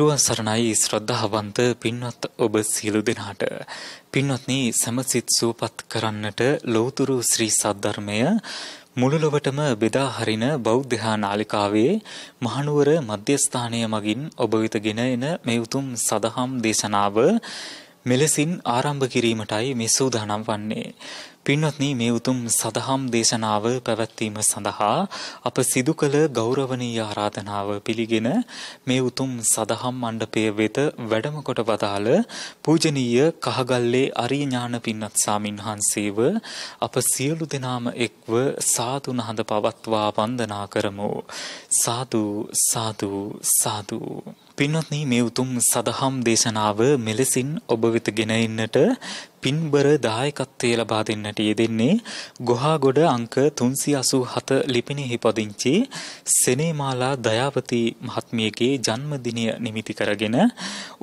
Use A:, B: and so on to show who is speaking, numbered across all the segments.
A: තෙරුවන් සරණයි ශ්‍රද්ධාවන්ත පින්වත් ඔබ සියලු දෙනාට පින්වත්නි සමසිත සූපත් කරන්නට ලෞතුරු ශ්‍රී සද්ධර්මය මුළු ලොවටම බෙදා හරින බෞද්ධ නාලිකාවේ මහනුවර මධ්‍යස්ථානය මගින් ඔබ වෙතගෙන එන මේ උතුම් සදහම් දේශනාව මෙලෙසින් ආරම්භ කිරීමටයි මේ සූදානම් වන්නේ පින්වත්නි මේ උතුම් සදහම් දේශනාව පැවැත්වීම සඳහා අප සිදු කළ ගෞරවනීය ආරාධනාව පිළිගෙන මේ උතුම් සදහම් මණ්ඩපය වෙත වැඩම කොට වදාළ පූජනීය කහගල්ලේ අරිය ඥාන පින්වත් සාමින්හන්සේව අප සියලු දෙනාම එක්ව සාදු නහඳ පවත්වා වන්දනා කරමු සාදු සාදු සාදු පින්වත්නි මේ උතුම් සදහම් දේශනාව මෙලෙසින් ඔබ වෙත ගෙන එන්නට පින්බර දායකත්වය ලබා දෙන්නට යෙදෙන්නේ ගොහාගොඩ අංක 387 ලිපිනෙහි පදිංචි සෙනේමාලා දයාවති මහත්මියගේ ජන්මදිනය නිමිති කරගෙන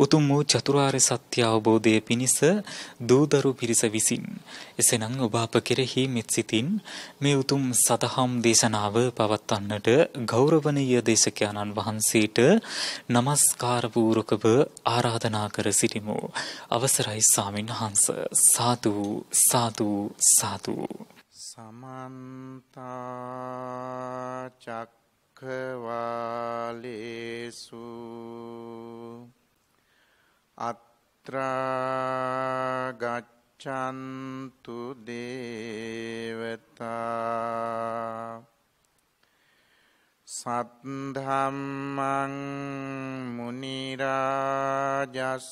A: උතුම් වූ චතුරාර්ය සත්‍ය අවබෝධය පිණිස දූදරු පිරිස විසින් එසේනම් ඔබ අප කෙරෙහි මෙත් සිතින් මේ උතුම් සතහම් දේශනාව පවත්වන්නට ගෞරවනීය දේශකයන්න් වහන්සේට নমස්කාර පූරකව ආරාධනා කර සිටිමු අවසරයි ස්වාමින් වහන්සේ සාතු සාතු සාතු සමන්ත චක්කවාලේසු
B: අත්‍රා ගච්ඡන්තු දේවතා සද්ධම්මං මුනි රාජස්ස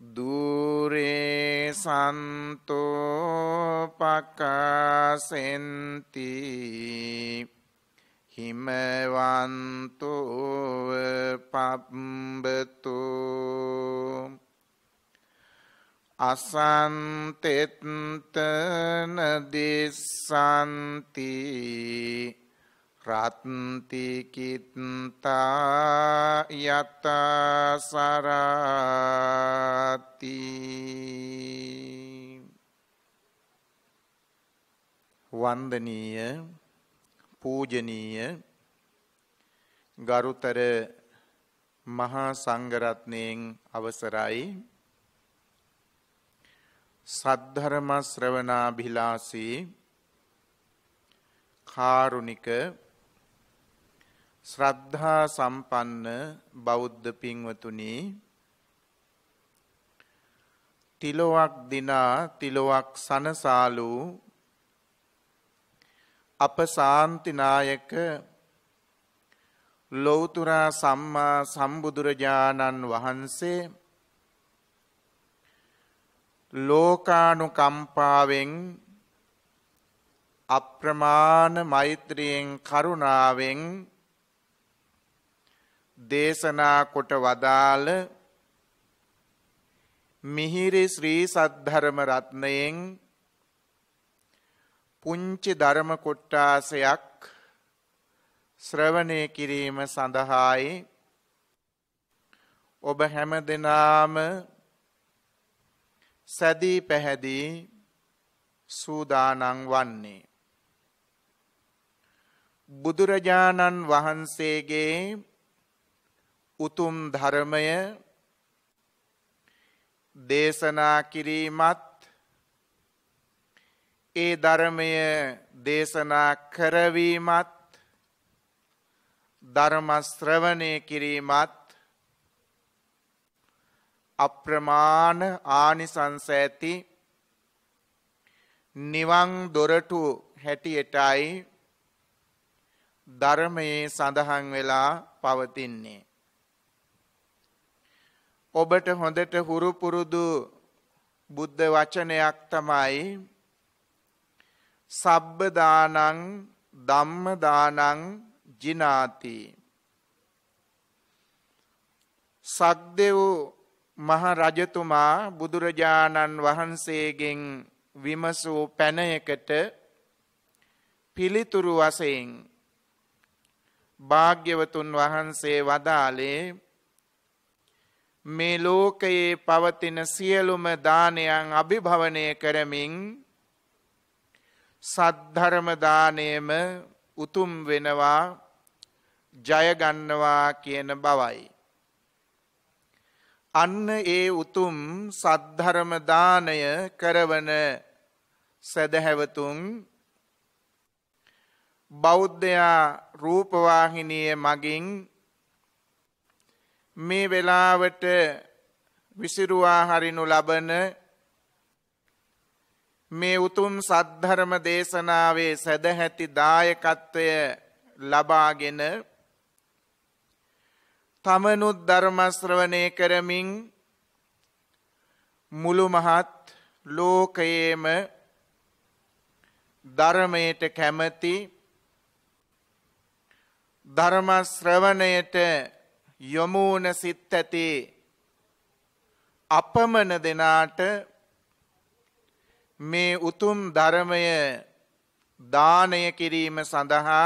B: දූරේ සන්තෝපකාසෙන්ති හිමවන්තෝව පබ්බතු අසන්තෙත්තන දිස්සන්ති රත්තිකිත්තා යත්තසරති වන්දනීය පූජනීය ගරුතර මහා සංඝරත්නයෙන් අවසරයි සද්ධර්ම ශ්‍රවණාභිලාෂී කාරුණික ශ්‍රද්ධා සම්පන්න බෞද්ධ පින්වතුනි තිලොවක් දිනා තිලොවක් සනසාලු අප සාන්තිනායක ලෞතුරා සම්මා සම්බුදුරජාණන් වහන්සේ ලෝකානුකම්පාවෙන් අප්‍රමාණ මෛත්‍රියෙන් කරුණාවෙන් දේශනා කොට වදාළ මිහිරි ශ්‍රී සද්ධර්ම රත්නයෙන් පුංචි ධර්ම කොට්ටාසයක් ශ්‍රවණය කිරීම සඳහායි ඔබ හැම දෙනාම සැදී පැහැදී සූදානං වන්නේ. බුදුරජාණන් වහන්සේගේ උතුම් ධර්මය දේශනා කිරීමත් ඒ ධර්මය දේශනා කරවීමත් ධර්මස්ත්‍රවනය කිරීමත් අප්‍රමාණ ආනිසංස ඇති නිවන් දොරටු හැටියටයි ධර්මයේ සඳහන් වෙලා පවතින්නේ. ඔබට හොඳට හුරු පුරුදු බුද්ධ වචනයක් තමයි සබ්බ දානං ධම්ම දානං ජිනාති සක්දෙව් මහ රජතුමා බුදුරජාණන් වහන්සේගෙන් විමසූ පැනයකට පිළිතුරු වශයෙන් භාග්‍යවතුන් වහන්සේ වදාළේ මේ ලෝකයේ පවතින සියලුම දානයන් අභිභවනය කරමින් සද්ධර්මදානයම උතුම් වෙනවා ජයගන්නවා කියන බවයි. අන්න ඒ උතුම් සද්ධරමදානය කරවන සැදහැවතුන් බෞද්ධයා රූපවාහිනය මගින් මේ වෙලාවට විසිරුවා හරිනු ලබන මේ උතුම් සද්ධර්ම දේශනාවේ සැදැහැති දායකත්වය ලබාගෙන තමනුත් ධර්මශ්‍රවණය කරමින් මුළු මහත් ලෝකයේම ධර්මයට කැමති ධර්මශ්‍රවණයට යොමුන සිත් ඇති අපමණ දෙනාට මේ උතුම් ධර්මය දානය කිරීම සඳහා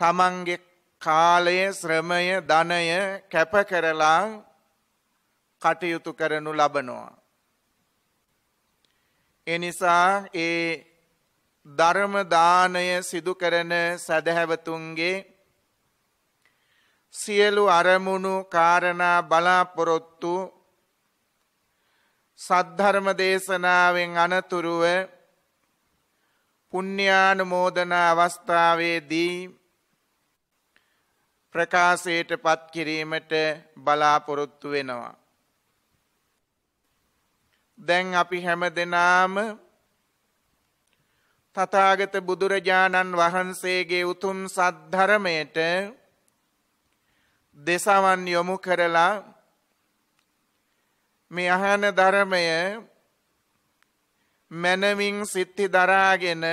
B: තමන්ගේ කාලය ශ්‍රමය ධනය කැප කරලා කටයුතු කරනු ලබනවා. එනිසා ඒ ධර්ම දානය සිදු කරන සදහැවතුන්ගේ සියලු අරමුණු කාරණා බලාපොරොත්තු සද්ධර්ම දේශනාවෙන් අනතුරුව පුුණ්්‍යානුමෝදන අවස්ථාවේදී ප්‍රකාශයට පත්කිරීමට බලාපොරොත්තු වෙනවා. දැන් අපි හැම දෙනාම තතාගත බුදුරජාණන් වහන්සේගේ උතුම් සද්ධරමයට දෙසවන් යොමු කරලා මේ අහන ධර්මය මනමින් සිත්ති දරාගෙන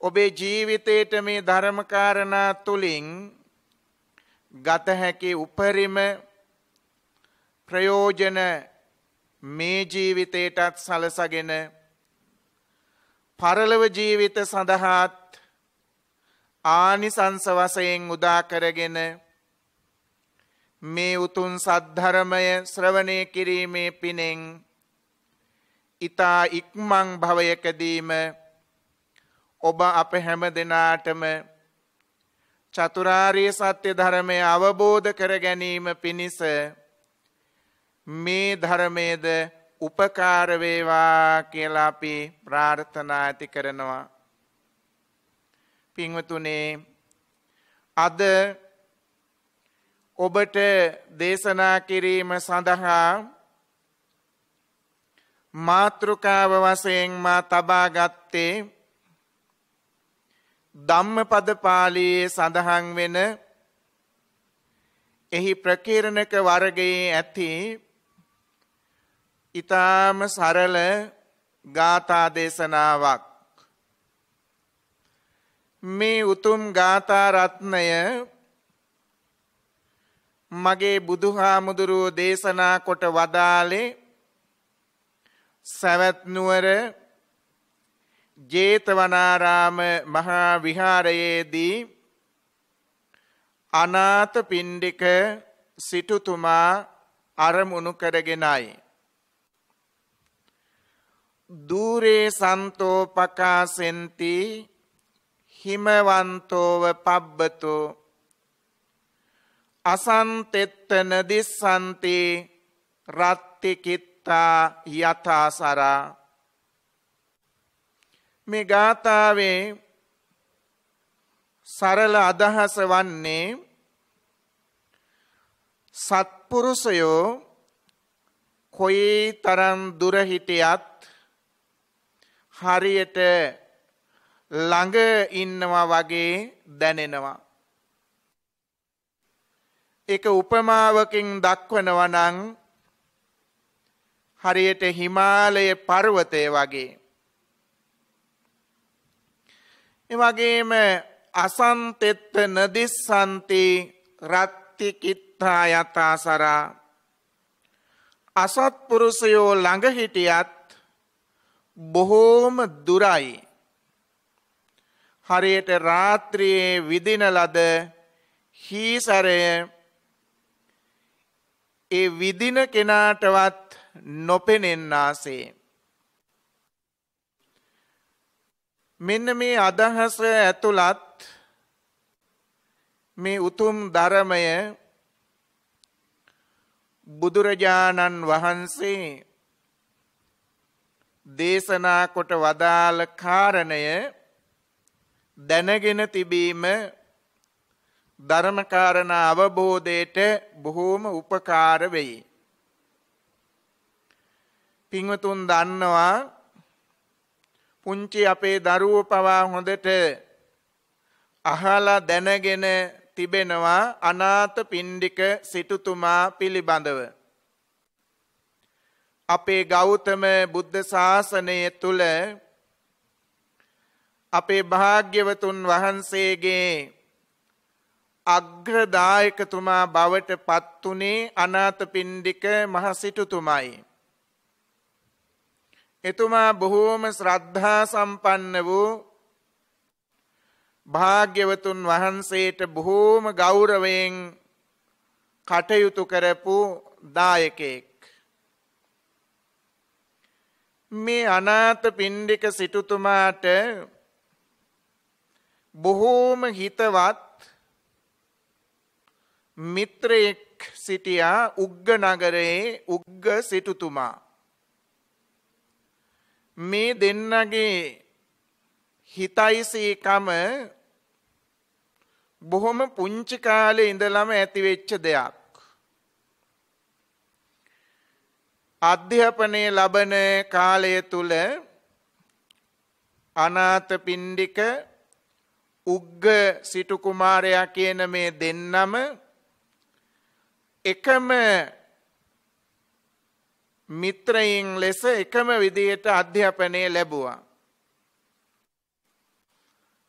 B: ඔබේ ජීවිතේට මේ ධර්මකාරණා තුලින් ගත හැකි උපරිම ප්‍රයෝජන මේ ජීවිතේටත් සලසගෙන පරලොව ජීවිත සඳහාත් ආනිසංස වශයෙන් උදා කරගෙන මේ උතුම් සද්ධර්මය ශ්‍රවණය කිරීමේ පිනෙන් ඊතා ඉක්මන් භවයකදීම ඔබ අප හැම දිනාටම චතුරාර්ය සත්‍ය ධර්මය අවබෝධ කර ගැනීම පිණිස මේ ධර්මයේද උපකාර වේවා කියලා අපි ප්‍රාර්ථනා ඇති කරනවා පින්වතුනේ අද ඔබට දේශනා කිරීම සඳහා මාත්‍රකාව වශයෙන් මා තබා ගත්තේ ධම්මපද පාළියේ සඳහන් වෙන එහි ප්‍රකීර්ණක වර්ගයේ ඇති ඊටාම සරල ගාථා දේශනාවක් මේ උතුම් ගාථා රත්නය මගේ බුදුහාමුදුරුව දේශනා කොට වදාලේ සවැත් නුවර ජේතවනාරාම මහා විහාරයේදී අනාථ පින්ඩික සිටුතුමා අරමුණු කරගෙනයි. දූරේ සන්තෝපකාසෙන්ති හිමවන්තෝව පබ්බතෝ අසන්තෙත්තන දිස්සන්තේ රත්තිකිත්තා යථාසරා මේ ගාථාවේ සරල අදහස වන්නේ සත්පුරුෂයෝ කොයි තරම් දුරහිටියත් හරියට ළඟ ඉන්නවා වගේ දැනෙනවා. එක උපමාවකින් දක්වනවනං හරියට හිමාලය පර්වතය වගේ. එවගේම අසන්තෙත්ත නදිස්සන්ති රත්තිකිත්තා යතාසරා අසත්පුරුෂයෝ ළඟහිටියත් බොහෝම දුරයි. හරියට රාත්‍රියේ විදින ලද හීසරය ඒ විදින කෙනාටවත් නොපෙනෙන්නාසේ. මෙන්න මේ අදහස ඇතුළත් මේ උතුම් ධර්මය බුදුරජාණන් වහන්සේ දේශනා කොට වදාළ කාරණය දැනගෙන තිබීම ධර්මකාරණ අවබෝධයට බොහෝම උපකාර වෙයි. පින්වතුන් දන්නවා පුංචි අපේ දරුවෝ පවා හොඳට අහලා දැනගෙන තිබෙනවා අනාථ පින්ඩික සිටුතුමා පිළිබඳව. අපේ ගෞතම බුද්ධ ශාසනය තුළ අපේ භාග්‍යවතුන් වහන්සේගේ අග්‍රදායකතුමා බවට පත්තුනේ අනාත පින්ඩික මහසිටුතුමයි. එතුමා බොහෝම ශ්‍රද්ධා සම්පන්න වූ භාග්‍යවතුන් වහන්සේට බොහෝම ගෞරවයෙන් කටයුතු කරපු දායකෙක්. මේ අනාත පින්ඩික සිටුතුමාට බොහෝම හිතවත් මිත්‍රයෙක් සිටියා උග්ග නගරයේ උග්ග සිටුතුමා. මේ දෙන්නගේ හිතයිසේකම බොහොම පුංචි කාලේ ඉඳලම ඇතිවෙච්ච දෙයක්. අධ්‍යාපනය ලබන කාලය තුල අනාථ පින්ඩික උග්ග සිටු කුමාරයා කියන මේ දෙන්නම එකම මිත්‍රයින් ලෙස එකම විදියට අධ්‍යාපනය ලැබුවා.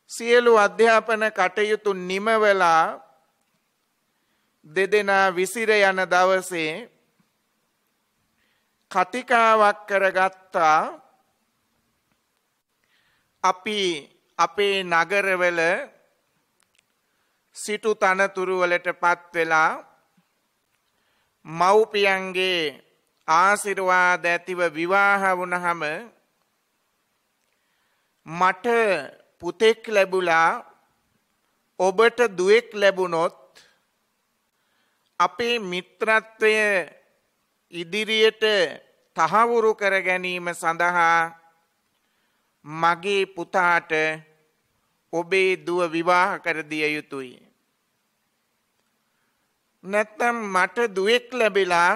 B: සියලු අධ්‍යාපන කටයුතු නිමවලා දෙදෙනා විසිර යන දවසේ කතිකාවක් කරගත්තා අපි අපේ නගරවල සිටු තනතුරුවලට පත් වෙලා මව්පියන්ගේ ආසිරවාද ඇතිව විවාහ වුණහම මට පුතෙක් ලැබුලා ඔබට දුවෙක් ලැබුණොත් අපේ මිත්‍රත්වය ඉදිරියට තහවුරු කර ගැනීම සඳහා මගේ පුතාට ඔබේ දුව විවාහ කරදිය යුතුයි. නැත්තම් මට දුවෙක් ලැබිලා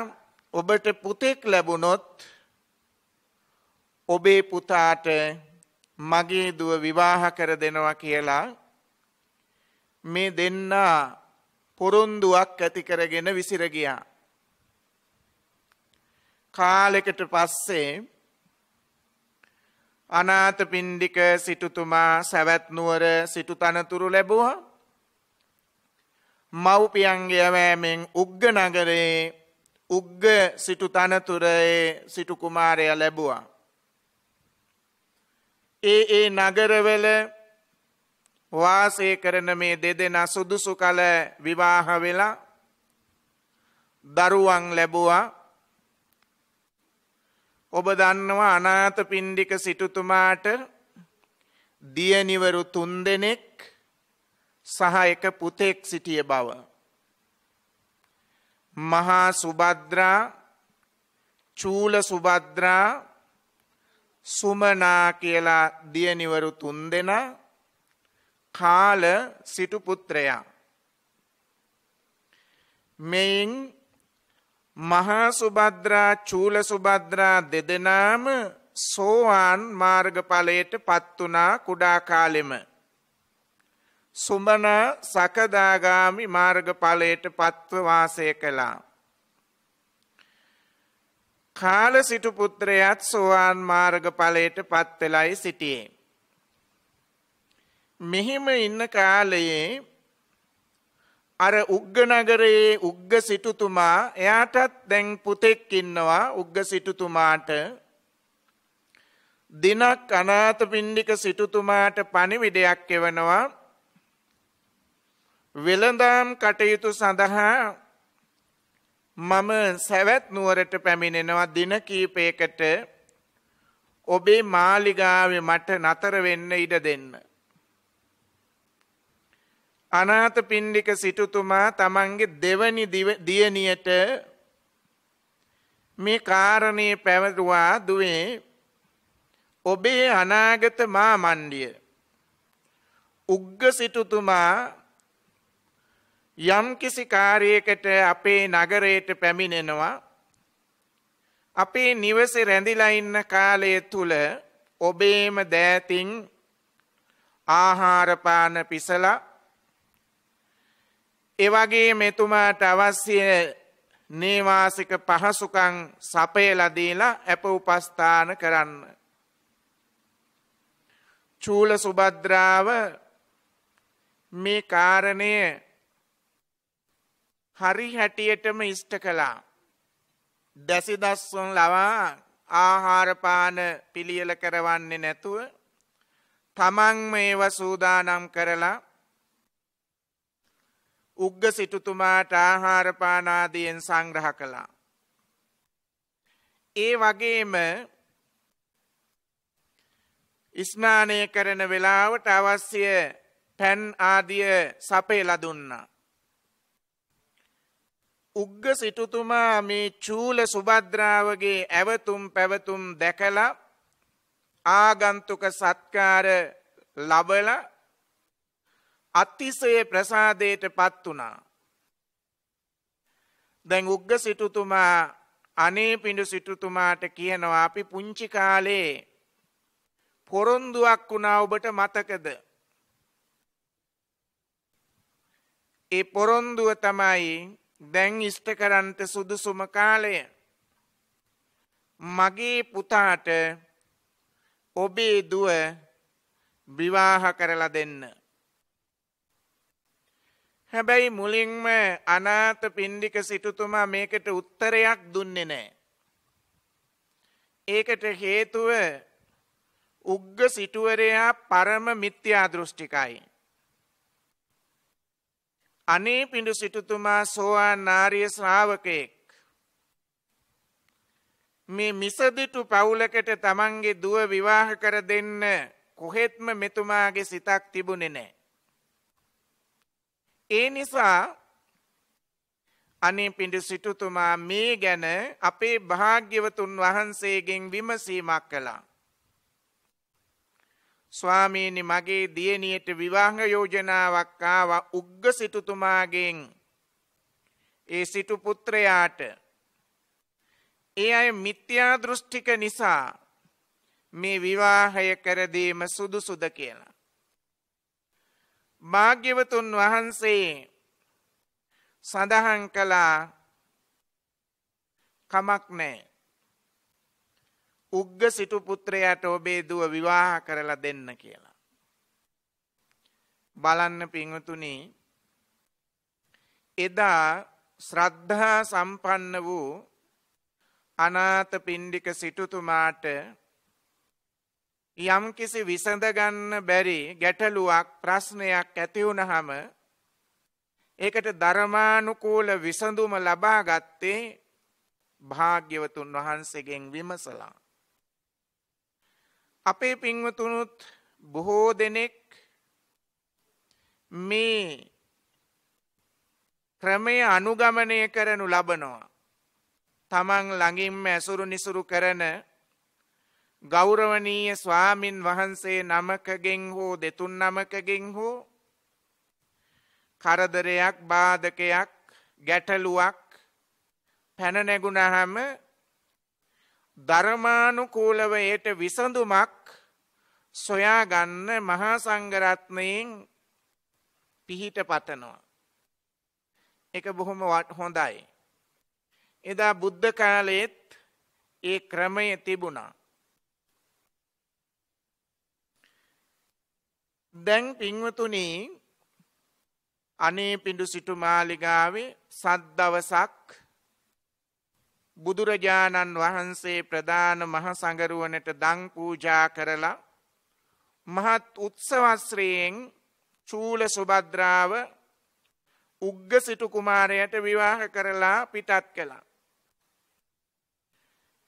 B: ඔබට පුතෙක් ලැබුණොත් ඔබේ පුතාට මගේ දුව විවාහ කර දෙනවා කියලා මේ දෙන්නා පොරොන්දුවක් ඇති කරගෙන විසිරගියා. කාලෙකට පස්සේ අනාත පින්ඩික සිටුතුමා සැවැත්නුවර සිටු තනතුරු ලැබවා මව්පියන්ගේ වෑමෙන් උග්ග නගරයේ උග්ග සිටු තනතුරයේ සිටු කුමාරය ලැබවා. ඒ ඒ නගරවල වාසය කරන මේ දෙදෙන සුදුසු කල විවාහ වෙලා දරුවන් ලැබවා ඔබ දන්නවා අනාත පින්ඩික සිටුතුමාට දියනිවරු තුන් දෙනෙක් සහ එක පුතෙක් සිටිය බව. මහා සුබද්‍රා චූල සුබද්‍රා සුමනා කියලා දියනිවරු තුන් දෙෙන කාල සිටුපුත්‍රයා. මෙයින් මහා සුබද්‍රා චූල සුබද්‍රා දෙදෙනාම සෝවාන් මාර්ගඵලයට පත්වනා කුඩා කාලෙම. සුමන සකදාගාමි මාර්ගඵලයට පත්ව වාසය කළා. කාල සිටු පුත්‍රයත් සෝවාන් මාර්ගඵලයට පත්වෙලයි සිටියේ. මෙහෙම ඉන්න කාලයේ අර උග්ගනගරයේ උග්ග සිටුතුමා එයාටත් දැන් පුතෙක් ඉන්නවා උග්ග සිටුතුමාට දිනක් අනාථ පින්ඩික සිටුතුමාට පණිවිඩයක් එවනවා වෙළඳාම් කටයුතු සඳහා මම සැවැත් නුවරට පැමිණෙනවා දින කීපයකට ඔබේ මාලිගාවේ මට නතර වෙන්න ඉඩ දෙන්න. අනාත පින්ඩික සිටුතුමා තමන්ගේ දෙවනි දියණියට මේ කාරණය පැවරුවා දුවේ ඔබේ අනාගත මා මණ්ඩිය උග්ග සිටුතුමා යම්කිසි කාරයකට අපේ නගරයට පැමිණෙනවා අපේ නිවසේ රැඳිලා ඉන්න කාලය තුල ඔබේම දෑතින් ආහාර පාන පිසලා එවගේ මෙතුමාට අවශ්‍ය නේවාසික පහසුකං සපයලදීලා ඇප උපස්ථාන කරන්න. චූල සුබද්‍රාව මේ කාරණය හරි හැටියටම ඉෂ්ට කළා. දැසිදස්සුන් ලවා ආහාරපාන පිළියල කරවන්නේ නැතුව තමන් මේව සූදානම් කරලා උග්ග සිටුතුමාට ආහාරපානාදයෙන් සංග්‍රහ කළා. ඒ වගේම ඉස්නානය කරන වෙලාවට අවශ්‍ය පැන් ආදිය සපේල දුන්නා. උග්ග සිටුතුමා මේ චූල සුබද්‍රාවගේ ඇවතුම් පැවතුම් දැකලා ආගන්තුක සත්කාර ලබල අත්තිසයේ ප්‍රසාදයට පත් වනා. දැන් උග්ග සිටුතුමා අනේ පිඩු සිටුතුමාට කියනවා අපි පුංචි කාලේ පොරොන්දුවක් වුණා ඔබට මතකද. ඒ පොරොන්දුව තමයි දැන් ඉෂ්ට කරන්ට සුදුසුම කාලය. මගේ පුතාට ඔබේ දුව විවාහ කරලා දෙන්න. හැබැයි මුලින්ම අනාත පින්ඩික සිටුතුමා මේකට උත්තරයක් දුන්නේ නෑ. ඒකට හේතුව උග්ග සිටුවරයා පරම මිත්‍යා දෘෂ්ටිකයි. අනේ පිඩු සිටුතුමා සෝවා නාරිය ශ්‍රාවකයෙක්. මේ මිසදිටු පවුලකට තමන්ගේ දුව විවාහ කර දෙන්න කොහෙත්ම මෙතුමාගේ සිතක් තිබුණෙ නෑ. ඒ නිසා අනේ පිඩු සිටුතුමා මේ ගැන අපේ භාග්‍යවතුන් වහන්සේගෙන් විමසීමක් කළා. ස්වාමීනි මගේ දියණියට විවාහ යෝජනාවක් ආව උග්ග සිටුතුමාගෙන් ඒ සිටු පුත්‍රයාට ඒ අය මිත්‍යා දෘෂ්ටික නිසා මේ විවාහය කර දීම සුදුසුද කියලා. භාග්‍යවතුන් වහන්සේ සඳහන් කළා කමක් නෑ. උග්ග සිටු පුත්‍රයට ඔබේ දුව විවාහ කරලා දෙන්න කියලා. බලන්න පිංහතුනි එදා ශ්‍රද්ධා සම්පන්න වූ අනාත පින්ඩික සිටුතුමාට යම් කිසි විසඳගන්න බැරි ගැටලුවක් ප්‍රශ්නයක් ඇතිවුණහම ඒකට ධර්මානුකූල විසඳුම ලබා ගත්තේ භාග්‍යවතුන් වහන්සේගෙන් විමසලා. අපේ පින්වතුනුත් බොහෝ දෙනෙක් මේ ක්‍රමය අනුගමනය කරනු ලබනවා. තමන් ළඟින්ම ඇසුරු නිසුරු කරන ගෞරවනීය ස්වාමින් වහන්සේ නමකගෙන් හෝ දෙතුන් නමකගෙන් හෝ කරදරයක් බාධකයක් ගැටලුවක් පැනනැගුණහම ධර්මානුකූලව එයට විසඳුමක් සොයාගන්න මහා සංගරත්නයෙන් පිහිට පතනවා. එක බොහොම හොඳයි. එදා බුද්ධ කාලයෙත් ඒ ක්‍රමය තිබුණා. දැන් පින්වතුනී අනේ පිඩු සිටු මාලිගාවේ සද්දවසක් බුදුරජාණන් වහන්සේ ප්‍රධාන මහසඟරුවනට දං පූජා කරලා මහත් උත්සවස්්‍රයෙන් චූල සුබද්‍රාව උග්ග සිටු කුමාරයට විවාහ කරලා පිටත් කළා.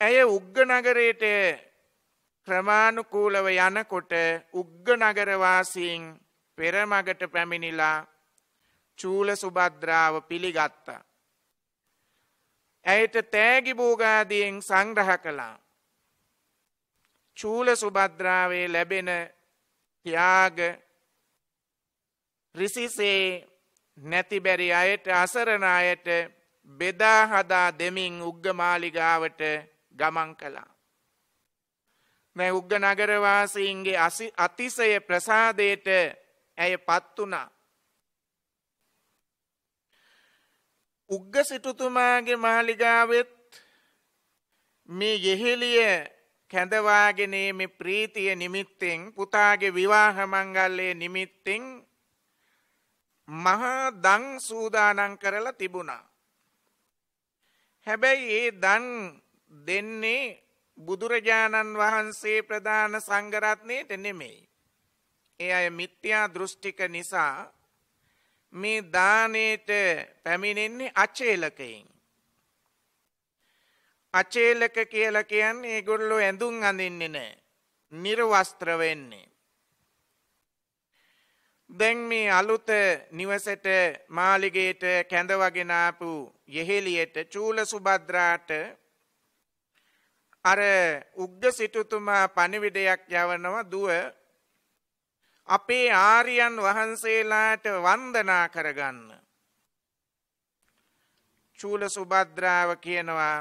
B: ඇය උග්ග නගරයට ක්‍රමානුකූලව යනකොට උග්ග නගරවාසීන් පෙරමගට පැමිණිලා චූල සුබද්‍රාව පිළිගත්තා. ඇයට තෑගිභූගාදියෙන් සංග්‍රහ කළා. චූල සුබද්‍රාවේ ලැබෙන ත්‍යාග රිසිසේ නැතිබැරි අයට අසරණ අයට බෙදා හදා දෙමින් උග්ගමාලිගාවට ගමන් කළා. මේ උග්ග නගරවාසීන්ගේ අතිසය ප්‍රසාදයට ඇය පත් වුණා. උග්ග සිටුතුමාගේ මාලිගාවෙත් මේ යෙහෙලිය කැඳවාගෙන මේ ප්‍රීතිය නිමිත්තෙන් පුතාගේ විවාහ මංගල්‍යයේ නිමිත්තෙන් මහා දන් සූදානම් කරලා තිබුණා. හැබැයි ඒ දන් දෙන්නේ බුදුරජාණන් වහන්සේ ප්‍රධාන සංගරත්නයට නෙමෙයි. ඒ අය මිත්‍යා දෘෂ්ටික නිසා මේ දානයට පැමිණෙන්නේ අචේලකයින්. අචේලක කියලා කියන්න ඒගොල්ලො ඇඳුම් අඳින්නේ නෑ. නිර්වස්ත්‍ර වෙන්නේ. දැන් මේ අලුත නිවසට මාලිගයට කැඳවගෙනාපු යෙහෙලියට චූල සුබද්‍රාට අර උග්ග සිටුතුමා පණිවිඩයක් යවනව දුව අපේ ආරියන් වහන්සේලාට වන්දනා කරගන්න. චූල සුබද්‍රාව කියනවා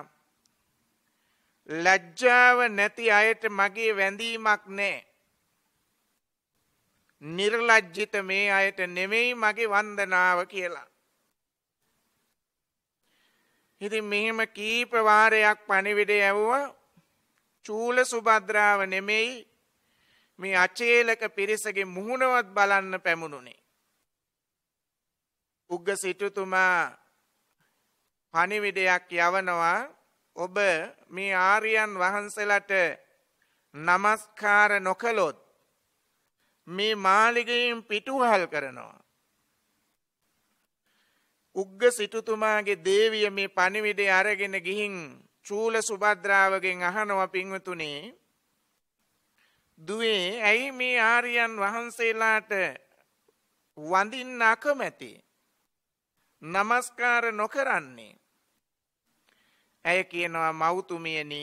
B: ලැජ්ජාව නැති අයට මගේ වැඳීමක් නෑ. නිර්ලජ්ජිත මේ අයට නෙමෙයි මගේ වන්දනාව කියලා. ඉතින් මෙහෙම කීප වාරයක් පණිවිඩය ඇව්වා චූල සුබද්‍රාව නෙමෙයි මේ අචේලක පිරිසගේ මුහුණවත් බලන්න පැමුණුනේ. උග්ග සිටුතුමා පනිවිඩයක් යවනවා ඔබ මේ ආරියන් වහන්සලට නමස්කාර නොකළොත් මේ මාලිගයෙන් පිටුහල් කරනවා. උග්ග සිටුතුමාගේ දේවිය මේ පනිවිඩේ අරගෙන ගිහින් චූල සුබද්‍රාවගෙන් අහනව පින්වතුනේ දුවේ ඇයි මේ ආරියන් වහන්සේලාට වඳින්න අකමැති නමස්කාර නොකරන්නේ ඇය කියනවා මෞතුමියනි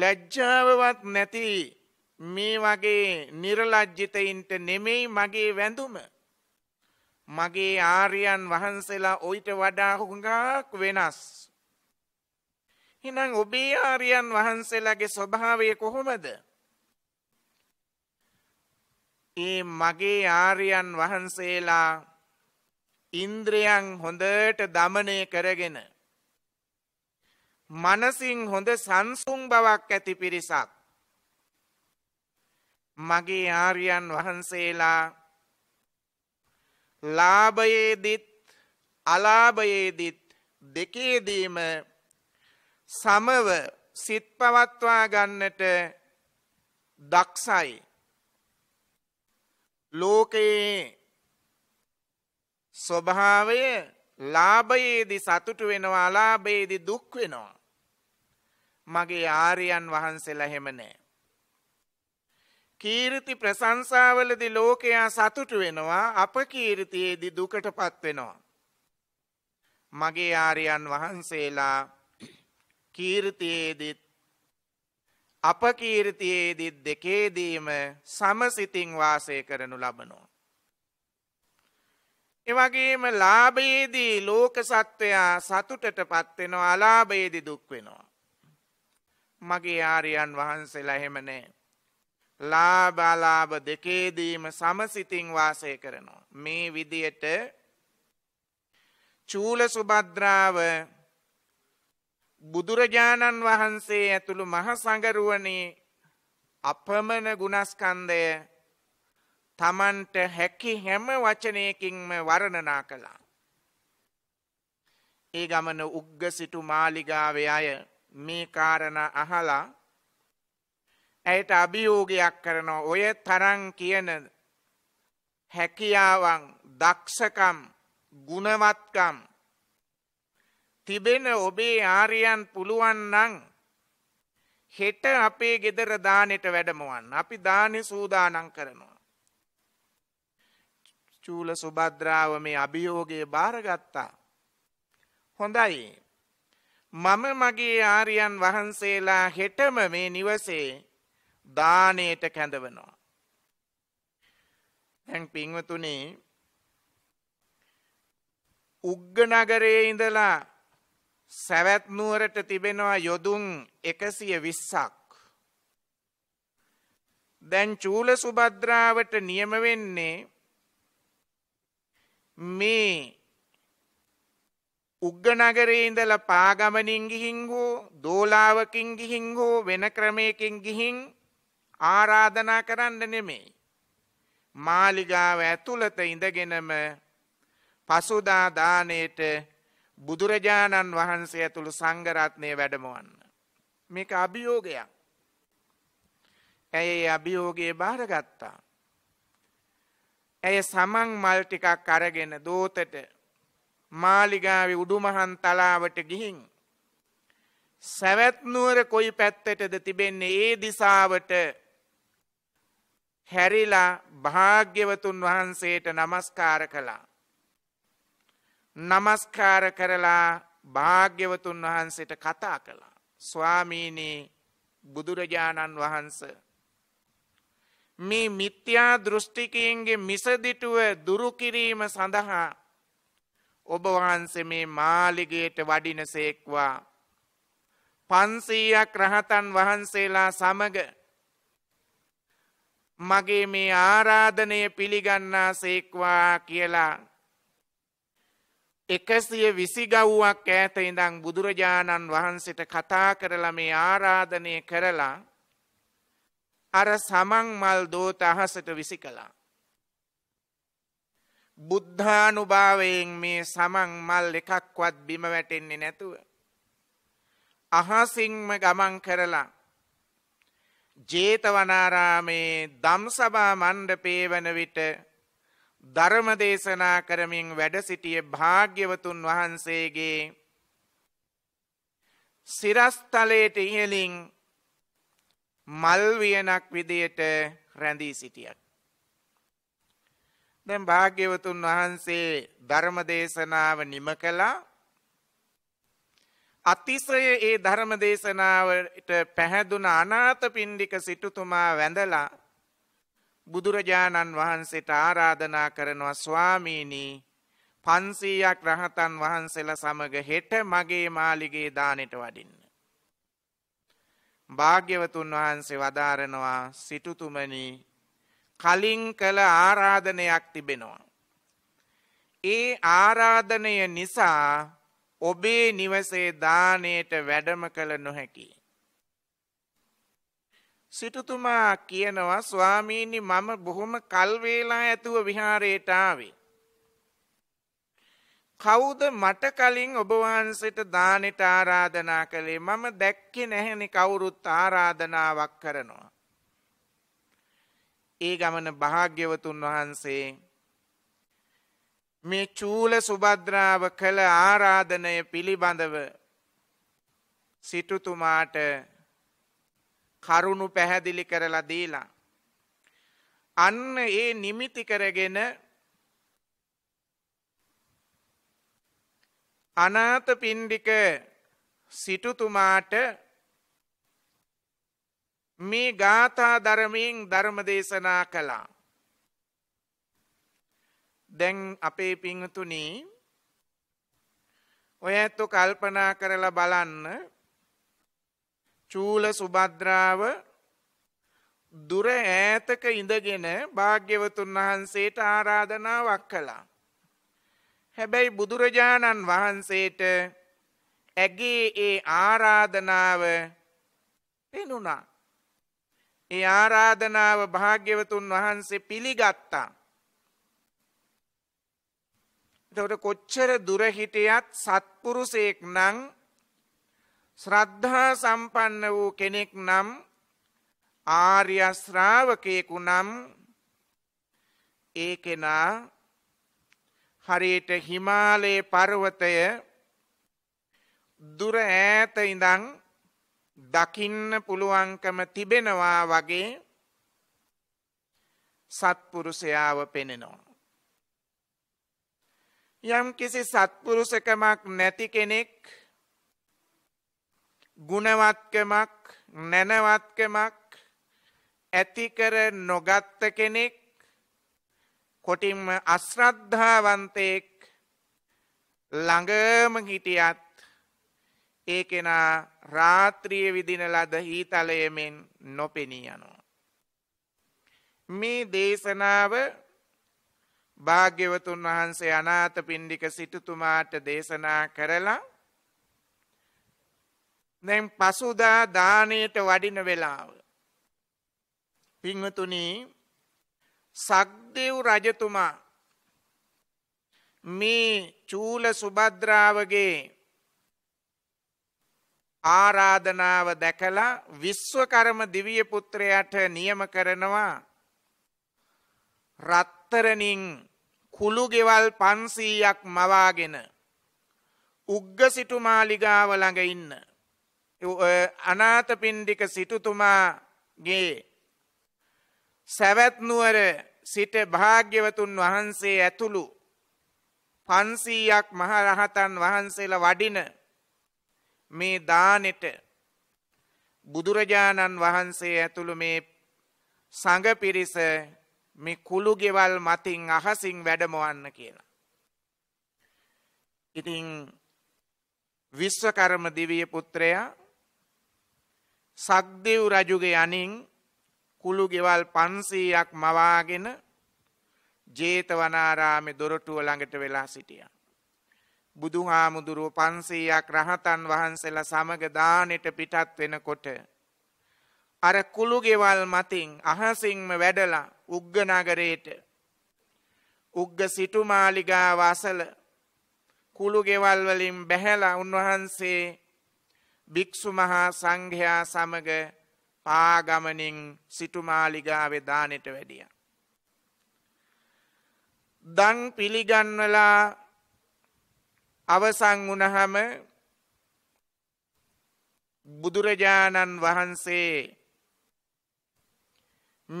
B: ලැජ්ජාවවත් නැති මේ වගේ නිර්ලජ්ජිතයින්ට නෙමෙයි මගේ වැඳුම මගේ ආර්යන් වහන්සේලා ඔයිට වඩා හුඟක් වෙනස් හිනම් ඔබේ ආරයන් වහන්සේලාගේ ස්වභාවය කොහොමද. ඒ මගේ ආරයන් වහන්සේලා ඉන්ද්‍රයන් හොඳට දමනය කරගෙන. මනසින් හොඳ සංසුන් බවක් ඇති පිරිසක්. මගේ ආරයන් වහන්සේලා ලාභයේදිත් අලාභයේදිත් දෙකේදීම සමව සිත් පවත්වා ගන්නට දක්ෂයි. ලෝකයේ ස්වභාවය ලාභයේදි සතුටු වෙනවා ලාභයේදි දුක් වෙනවා. මගේ ආරයන් වහන්සේලා හෙම නෑ. කීර්ති ප්‍රසංසාවලදි ලෝකයා සතුටු වෙනවා අප කීර්තියේදි දුකට පත්වෙනවා. මගේ ආරයන් වහන්සේලා කීර්තියේදත් අපකීර්තියේදත් දෙකේදීම සමසිතින් වාසය කරනු ලබනවා. එවගේම ලාබයේදී ලෝක සත්වයා සතුටට පත්වෙනවා අලාබයේදි දුක්වෙනවා. මගේ ආරියන් වහන්සේලා එහෙමනෑ. ලාබාලාබ දෙකේදීම සමසිතින් වාසය කරනවා. මේ විදියට චූල සුබද්‍රාව බුදුරජාණන් වහන්සේ ඇතුළු මහසඟරුවනේ අපමණ ගුණස්කන්දය තමන්ට හැකි හැම වචනයකින්ම වරණනා කළා. ඒ ගමන උග්ග සිටු මාලිගාවේ අය මේ කාරණ අහලා ඇයට අභියෝගයක් කරන ඔය තරන් කියන හැකියාවන් දක්ෂකම් ගුණවත්කම් තිබෙන ඔබේ ආරයන් පුළුවන්නං හෙට අපේ ගෙදර දානෙට වැඩමවන් අපි දානෙ සූදානං කරනවා. චූල සුබද්‍රාව මේ අභියෝගය භාරගත්තා. හොඳයි මම මගේ ආරියන් වහන්සේලා හෙටම මේ නිවසේ දානයට කැඳවනවා. දැන් පිංවතුනේ උග්ගනගරයේ ඉඳලා සැවැත්නුවරට තිබෙනවා යොදුන් එකසිය විස්සක්. දැන් චූල සුබද්‍රාවට නියම වෙන්නේ මේ උග්ග නගරේ ඉඳලා පාගමනින් ගිහින් හෝ දෝලාවකින් ගිහින් හෝ වෙන ක්‍රමයකින් ගිහින් ආරාධනා කරන්න නෙමෙයි. මාලිගාව ඇතුළත ඉඳගෙනම පසුදා දාණයට බුදුරජාණන් වහන්සේ ඇතුළු සංගරත්නය වැඩමවන්න. මේක අභියෝගයක්. ඇය අභියෝගයේ භාරගත්තා. ඇය සමං මල් ටිකක් අරගෙන දෝතට මාලිගාවේ උඩුමහන් තලාවට ගිහින්. සැවැත්නුවර කොයි පැත්තටද තිබෙන්නේ ඒ දිසාවට හැරිලා භාග්‍යවතුන් වහන්සේට නමස්කාර කළා. නමස්කාර කරලා භාග්‍යවතුන් වහන්සට කතා කළා. ස්වාමීනී බුදුරජාණන් වහන්ස. මේ මිත්‍යා දෘෂ්ටිකයන්ගේ මිසදිටුව දුරුකිරීම සඳහා ඔබ වහන්සේ මේ මාලිගයට වඩින සේක්වා. පන්සීයක් රහතන් වහන්සේලා සමග මගේ මේ ආරාධනය පිළිගන්නා සේක්වා කියලා එකසිය විසිගව්වක් ඈත ඉඳං බුදුරජාණන් වහන්සට කතා කරල මේ ආරාධනය කරලා අර සමං මල් දෝත අහසට විසි කළා. බුද්ධානුභාවයෙන් මේ සමං මල් එකක්වත් බිම වැටෙන්නේ නැතුව. අහසිංම ගමන් කරලා ජේතවනාරාමේ දම්සභා මණ්ඩ පේවන විට ධර්ම දේශනා කරමින් වැඩ සිටිය භාග්‍යවතුන් වහන්සේගේ සිරස්තලයට ඉහලින් මල්වියනක් විදියට රැඳී සිටියක්. දැන් භාග්‍යවතුන් වහන්සේ ධර්ම දේශනාව නිම කළා අතිසය ඒ ධර්ම දේශනාවට පැහැදුන අනාත පින්ඩික සිටුතුමා වැඳලා බුදුරජාණන් වහන්සේට ආරාධනා කරනවා ස්වාමීනී පන්සීයක් රහතන් වහන්සේල සමඟ හෙට මගේ මාලිගේ දානෙට වඩින්න. භාග්‍යවතුන් වහන්සේ වදාරනවා සිටුතුමනී කලින් කළ ආරාධනයක් තිබෙනවා. ඒ ආරාධනය නිසා ඔබේ නිවසේ දානයට වැඩම කළ නොහැකි. සිටුතුමා කියනවා ස්වාමීනි මම බොහොම කල්වේලා ඇතුව විහාරයටාවේ. කවුද මට කලින් ඔබවහන්සට දානෙට ආරාධනා කළේ මම දැක්කෙ නැහැනි කවුරුත් ආරාධනාවක් කරනවා. ඒ ගමන භාග්‍යවතුන් වහන්සේ මේ චූල සුබද්‍රාව කළ ආරාධනය පිළිබඳව සිටුතුමාට කරුණු පැහැදිලි කරලා දීලා. අන්න ඒ නිමිති කරගෙන අනාත පින්ඩික සිටුතුමාට මේ ගාථා ධරමයෙන් ධර්ම දේශනා කළා. දැන් අපේ පිංහතුනී ඔය ඇත්තු කල්පනා කරලා බලන්න චූල සුබද්‍රාව දුර ඈතක ඉඳගෙන භාග්‍යවතුන් වහන්සේට ආරාධනාවක් කළා. හැබැයි බුදුරජාණන් වහන්සේට ඇගේ ඒ ආරාධනාව පෙනුණා. ඒ ආරාධනාව භාග්‍යවතුන් වහන්සේ පිළිගත්තා. එතකොට කොච්චර දුරහිටයත් සත්පුරුසයෙක් නං ශ්‍රද්ධා සම්පන්න වූ කෙනෙක් නම් ආර්යශ්‍රාවකයෙකු නම් ඒ කෙනා හරියට හිමාලයේ පර්වතය දුර ඈත ඉඳන් දකින්න පුළුවන්කම තිබෙනවා වගේ සත්පුරුෂයාව පෙනෙනවා. යම් කිසි සත්පුරුෂකමක් නැති කෙනෙක් ගුණවත්කමක් නැනවත්කමක් ඇතිකර නොගත්ත කෙනෙක් කොටින්ම අශ්‍රද්ධාවන්තයෙක් ළඟම හිටියත් ඒ කෙනා රාත්‍රිය විදින ලද හීතලයමෙන් නොපෙනී යනවා. මේ දේශනාව භාග්‍යවතුන් වහන්සේ අනාත පින්ඩික සිටුතුමාට දේශනා කරලා නැම් පසුදා දානයට වඩින වෙලාව. පිංහතුනී සක්දෙව් රජතුමා මේ චූල සුබද්‍රාවගේ ආරාධනාව දැකලා විශ්වකරම දිවිය පුත්‍රයට නියම කරනවා රත්තරනින් කුළුගෙවල් පන්සීයක් මවාගෙන උග්ග සිටුමාලිගාව ළඟ ඉන්න අනාතපින්ඩික සිටුතුමාගේ සැවැත්නුවර සිට භාග්‍යවතුන් වහන්සේ ඇතුළු පන්සීයක් මහරහතන් වහන්සේලා වඩින මේ දානෙට බුදුරජාණන් වහන්සේ ඇතුළු මේ සඟ පිරිස මේ කුළු ගෙවල් මතින් අහසින් වැඩමවන්න කියලා. ඉතින් විශ්වකර්ම දිවිය පුත්‍රයා සක්දෙව් රජුගේ යනින් කුළු ගෙවල් පන්සීයක් මවාගෙන ජේතවනාරාමෙ දොරටුව ළඟට වෙලා සිටිය. බුදු හාමුදුරුව පන්සීයක් රහතන් වහන්සේල සමග දානෙට පිටත් වෙනකොට. අර කුළු ගෙවල් මතින් අහසිංම වැඩලා උග්ගනගරයට උග්ග සිටුමාලිගා වසල කුළු ගෙවල් වලින් බැහැලා උන්වහන්සේ භික්‍ෂු මහා සංඝයා සමග පාගමනින් සිටුමාලිගාවෙ දානට වැඩිය. දන් පිළිගන්වලා අවසං වුණහම බුදුරජාණන් වහන්සේ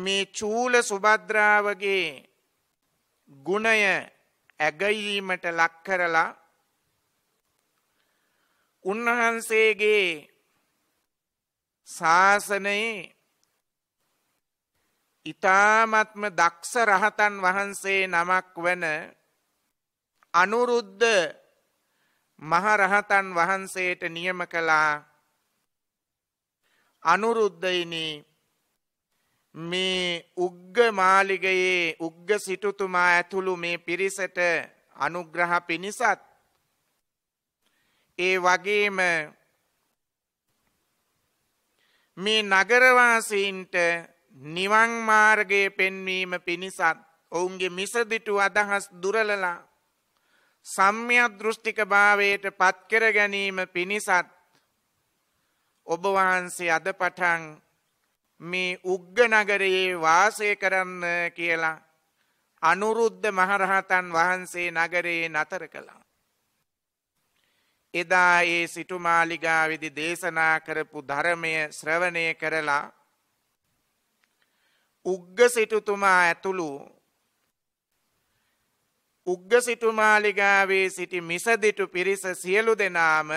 B: මේ චූල සුබද්‍රාවගේ ගුණය ඇගයීමට ලක්කරලා උන්වහන්සේගේ ශාසනයේ ඉතාමත්ම දක්ෂ රහතන් වහන්සේ නමක් වන අනුරුද්ධ මහරහතන් වහන්සේට නියම කළා අනුරුද්ධයිනි මේ උග්ග මාලිගයේ උග්ග සිටුතුමා ඇතුළු මේ පිරිසට අනුග්‍රහ පිණිසත් ඒ වගේම මේ නගරවාසීන්ට නිවන් මාර්ගයේ පෙන්වීම පිණිසත් ඔවුන්ගේ මිසදිටු අදහස් දුරලලා සම්්‍යදෘෂ්ටික භාවයට පත්කර ගැනීම පිණිසත් ඔබ වහන්සේ අද පටන් මේ උග්ග නගරයේ වාසය කරන්න කියලා අනුරුද්ධ මහරහතන් වහන්සේ නගරයේ නතර කළා. එදා ඒ සිටුමාලිගාවිදි දේශනා කරපු ධර්මය ශ්‍රවණය කරලා උග්ග සිටුතුමා ඇතුළු උග්ග සිටුමාලිගාවේ සිටි මිසදිටු පිරිස සියලු දෙනාම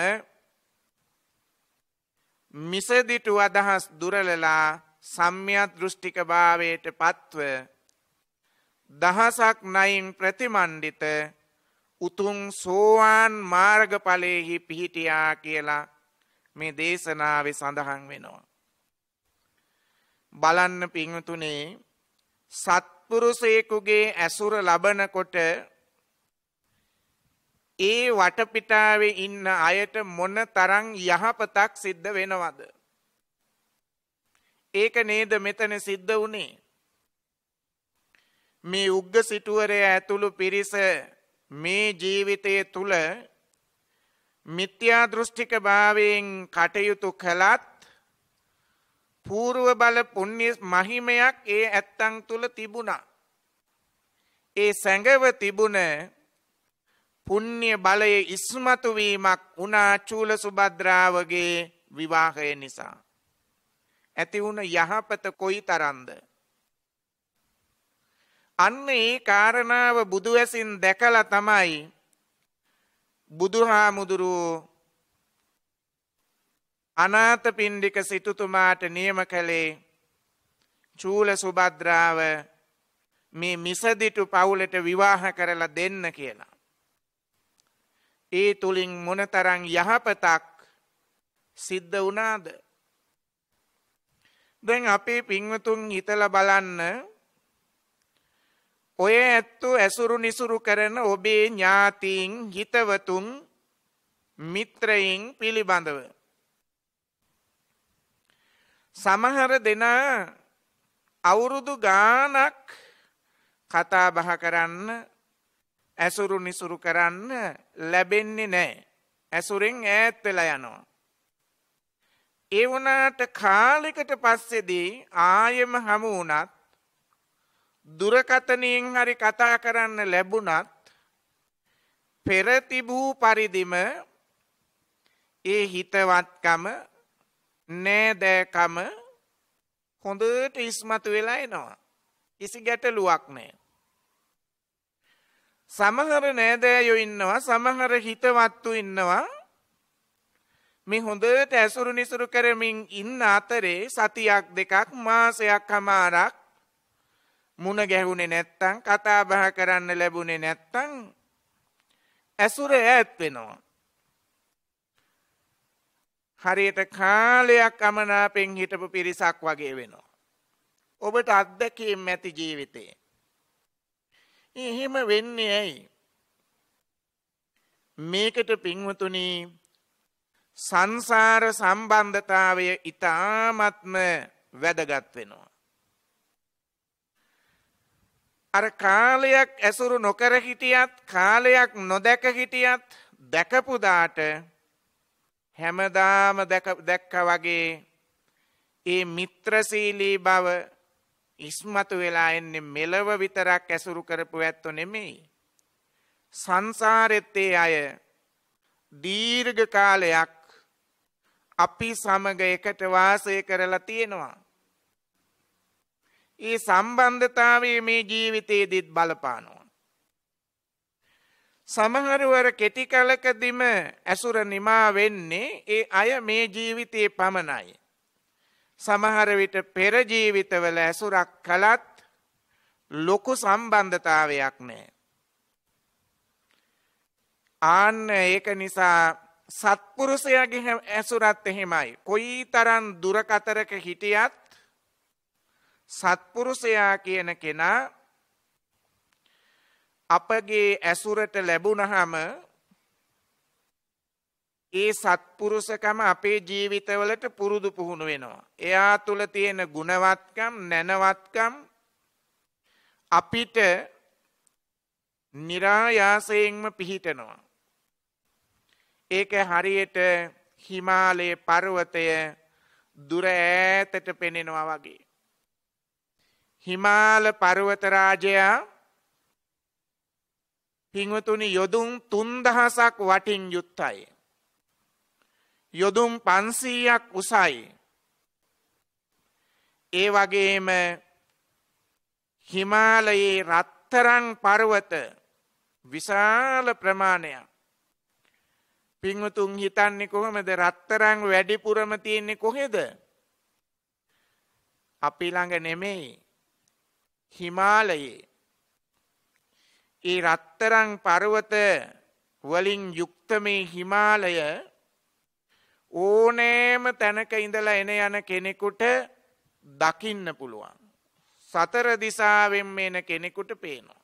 B: මිසදිටු අදහස් දුරලලා සම්්‍යත් දෘෂ්ටික භාවයට පත්ව දහසක් නයින් ප්‍රතිමණ්ඩිත උතුම් සෝවාන් මාර්ගඵලයෙහි පිහිටියා කියලා මේ දේශනාවේ සඳහන් වෙනවා. බලන්න පිංතුනේ සත්පුරුසයෙකුගේ ඇසුර ලබනකොට ඒ වටපිටාවේ ඉන්න අයට මොන තරං යහපතක් සිද්ධ වෙනවද. ඒක නේද මෙතන සිද්ධ වනේ. මේ උග්ග සිටුවරය ඇතුළු පිරිස මේ ජීවිතය තුළ මිත්‍යා දෘෂ්ටික භාවයෙන් කටයුතු කළත් පූර්ව බල පුුණ්‍ය මහිමයක් ඒ ඇත්තං තුළ තිබුණා. ඒ සැඟව තිබුණ පුුණ්‍ය බලය ඉස්මතුවීමක් වනා චූල සුබද්‍රාවගේ විවාහය නිසා. ඇති වුණ යහපත කොයි තරන්ද. අන්න ඒ කාරණාව බුදු ඇසින් දැකලා තමයි බුදුහාමුදුරුවෝ අනාත පින්ඩික සිටුතුමාට නියම කළේ චූල සුබද්‍රාව මේ මිසදිටු පවුලට විවාහ කරලා දෙන්න කියලා. ඒ තුළින් මොනතරං යහපතක් සිද්ධ වනාද. දැන් අපේ පින්වතුන් හිතල බලන්න ඔය ඇත්තු ඇසුරු නිසුරු කරන ඔබේ ඥාතීන් හිතවතුන් මිත්‍රයින් පිළිබඳව. සමහර දෙනා අවුරුදු ගානක් කතාබහ කරන්න ඇසුරු නිසුරු කරන්න ලැබෙන්නේ නෑ. ඇසුරෙන් ඈත් වෙලා යනවා. ඒ වුණාට කාලෙකට පස්සේදී ආයෙම හමු වුණත් දුරකතනයෙන් හරි කතා කරන්න ලැබුණත් පෙරතිබූ පරිදිම ඒ හිතවත්කම නෑදෑකම හොඳට ඉස්මතු වෙලා එනවා. කිසි ගැටලුවක් නෑ. සමහර නෑදෑයො ඉන්නවා සමහර හිතවත්තු ඉන්නවා මේ හොඳට ඇසුරු නිසුරු කරමින් ඉන්න අතරේ සතියක් දෙකක් මාසයක් හමාරක් මුණ ගැහුණේ නැත්තං කතා බහ කරන්න ලැබුණේ නැත්තං ඇසුර ඈත් වෙනවා. හරියට කාලයක් අමනාපෙන් හිටපු පිරිසක් වගේ වෙනවා. ඔබට අත්දැකීම් ඇති ජීවිතේ. එහෙම වෙන්නේ ඇයි. මේකට පින්වතුනී සංසාර සම්බන්ධතාවය ඉතාමත්ම වැදගත් වෙනවා. අර කාලයක් ඇසුරු නොකර හිටියත් කාලයක් නොදැක හිටියත් දැකපුදාට හැමදාම දැක්ක වගේ ඒ මිත්‍රසීලී බව ඉස්මතු වෙලා එන්නේ මෙලව විතරක් ඇසුරු කරපු ඇත්තො නෙමෙයි. සංසාරෙත්තේ අය දීර්ඝ කාලයක් අපි සමග එකට වාසය කරලා තියෙනවා. ඒ සම්බන්ධතාවේ මේ ජීවිතයේදීත් බලපානවා. සමහරුවර කෙටි කලකදිම ඇසුර නිමා වෙන්නේ ඒ අය මේ ජීවිතයේ පමණයි. සමහර විට පෙර ජීවිතවල ඇසුරක් කළත් ලොකු සම්බන්ධතාවයක් නෑ. ආන්න ඒක නිසා සත්පුරුෂයගේ ඇසුරත් එහෙමයි. කොයි තරන් දුරකතරක හිටියත් සත්පුරුෂයා කියන කෙනා අපගේ ඇසුරට ලැබුණහම ඒ සත්පුරුෂකම අපේ ජීවිතවලට පුරුදු පුහුණු වෙනවා. එයා තුළ තියෙන ගුණවත්කම් නැනවත්කම් අපිට නිරායාසයෙන්ම පිහිටනවා. ඒක හරියට හිමාලයේ පර්වතය දුර ඈතට පෙනෙනවා වගේ. හිමාල පර්වත රාජයා පිංවතුනි යොදුන් 3000ක් වටින් යුක්තයි. යොදුන් 500ක් උසයි. ඒ වගේම හිමාලයේ රත්තරන් පර්වත විශාල ප්‍රමාණයක්. පිංවතුන් හිතන්නේ කොහොමද රත්තරන් වැඩිපුරම තියෙන්නේ කොහෙද? අපි ළඟ නෙමෙයි. හිමාලයේ ඒ රත්තරං පර්වත වලින් යුක්ත මේ හිමාලය ඕනෑම තැනක ඉඳලා එන යන කෙනෙකුට දකින්න පුළුවන්. සතර දිසාවෙන් එන කෙනෙකුට පේනවා.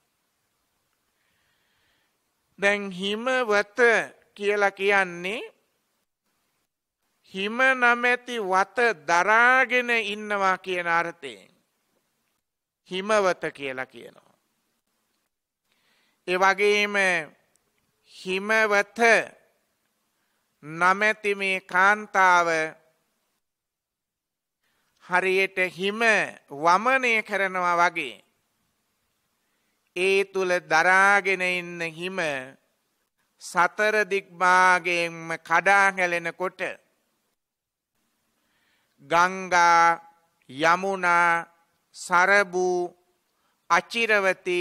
B: දැන් හිමවත කියලා කියන්නේ හිම නමැති වත දරාගෙන ඉන්නවා කියන අර්ථයෙන්. හිමවත කියලා කියනවා. ඒ වගේම හිමවත නමැති මේ කාන්තාව හරියට හිම වමනය කරනවා වගේ ඒ තුල දරාගෙන ඉන්න හිම සතර දිග්මාගෙන්ම කඩා හැලෙනකොට ගංගා යමුනා සරබූ අචිරවති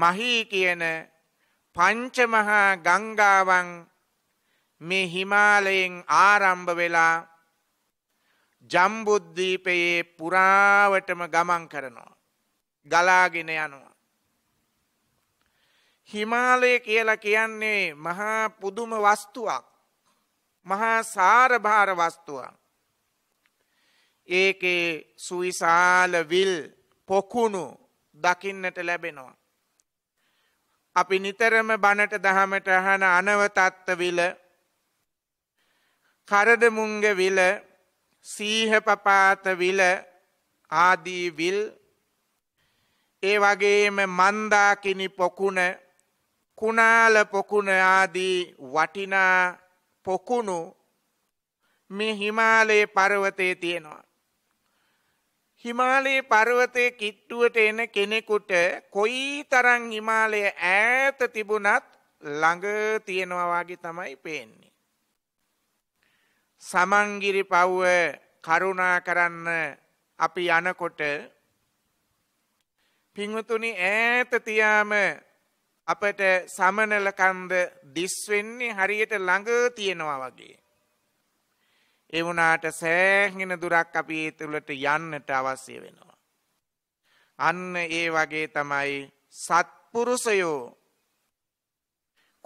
B: මහි කියන පංචමහා ගංගාවන් මේ හිමාලයෙන් ආරම්භ වෙලා ජම්බුද්ධීපයේ පුරාවටම ගමන් කරනවා. ගලාගෙන යනවා. හිමාලය කියලා කියන්නේ මහා පුදුම වස්තුවක් මහා සාරභාර වස්තුවක්. ඒකේ සුවිශාලවිල් පොකුණු දකින්නට ලැබෙනවා. අපි නිතරම බණට දහමට අහන අනවතත්ත විල කරදමුංග විල සීහපපාත විල ආදී විල් ඒ වගේම මන්දාකිනි පොකුණ කුණාල පොකුණ ආදී වටිනා පොකුණු මේ හිමාලයේ පරවතයේ තියෙනවා. හිමාලයේ පර්වතය කිට්ටුවට එන කෙනෙකුට කොයි තරං හිමාලය ඈත තිබුණත් ළඟ තියෙනවාගේ තමයි පේන්නේ. සමංගිරි පව්ව කරුණා කරන්න අපි යනකොට පිංවතුනි ඈත තියාම අපට සමනලකන්ද දිස්වෙන්නේ හරියට ළඟ තියෙනවා වගේ. එවුනාට සෑහෙන දුරක් අපි තුළට යන්නට අවශ්‍ය වෙනවා. අන්න ඒ වගේ තමයි සත්පුරුසයෝ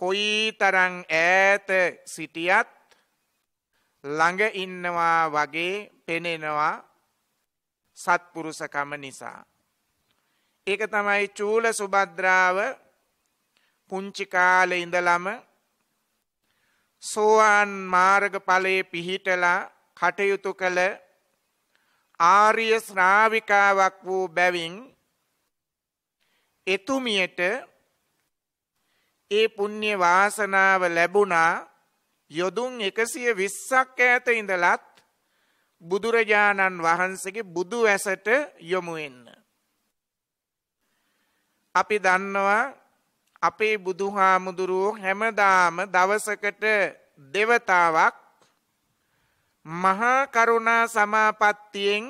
B: කොයි තරං ඈත සිටියත් ළඟ ඉන්නවා වගේ පෙනෙනවා සත්පුරුසකම නිසා. ඒක තමයි චූල සුබද්‍රාව පුංචි කාලෙ ඉඳලම සෝවාන් මාර්ග ඵලයේ පිහිටලා කටයුතු කළ ආර්ය ශ්‍රාවිකාවක් වූ බැවින් එතුමියට ඒ පුණ්‍ය වාසනාව ලැබුණා යොදුන් 120ක් ඈත ඉඳලත් බුදුරජාණන් වහන්සේගේ බුදු ඇසට යොමු වෙන්න. අපි දන්නවා අපේ බුදුහාමුදුරුවෝ හැමදාම දවසකට දෙවතාවක් මහා කරුණා සමාපත්තියෙන්